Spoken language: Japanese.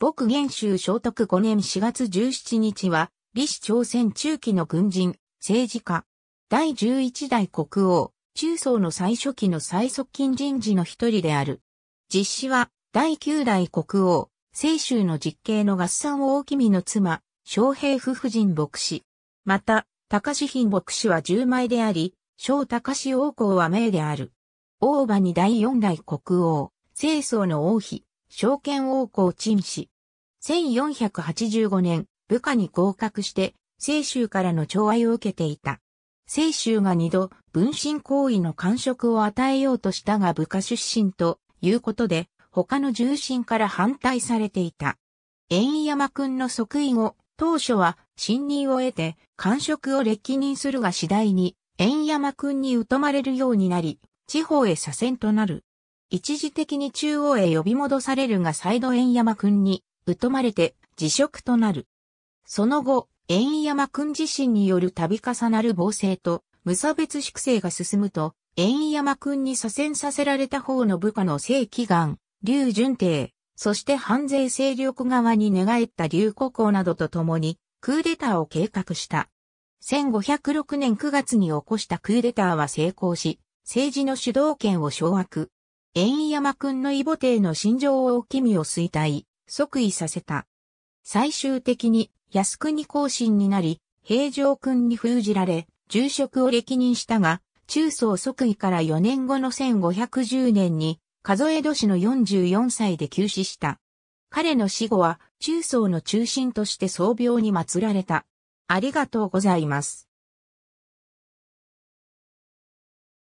僕元州聖徳5年4月17日は、李氏朝鮮中期の軍人、政治家、第11代国王、中宗の最初期の最側近人事の一人である。実施は、第9代国王、清州の実刑の合算王君の妻、昌平夫婦人牧師。また、高志品牧師は十枚であり、小高志王公は名である。大場に第4代国王、清宗の王妃、証券王侯陳氏。1485年、部下に合格して、清州からの寵愛を受けていた。清州が二度、分身行為の感触を与えようとしたが部下出身ということで、他の重臣から反対されていた。円山君の即位後、当初は、信任を得て、官職を歴任するが次第に、円山君に疎まれるようになり、地方へ左遷となる。一時的に中央へ呼び戻されるが再度円山君に疎まれて辞職となる。その後、円山君自身による度重なる暴政と無差別粛清が進むと、円山君に左遷させられた方の部下の正義願、劉順帝、そして反税勢力側に寝返った劉国王などと共に、クーデターを計画した。1506年9月に起こしたクーデターは成功し、政治の主導権を掌握。縁山君の異母帝の心情を君を衰退、即位させた。最終的に靖国更新になり、平城君に封じられ、住職を歴任したが、中層即位から4年後の1510年に、数え年の44歳で急死した。彼の死後は中層の中心として創病に祀られた。ありがとうございます。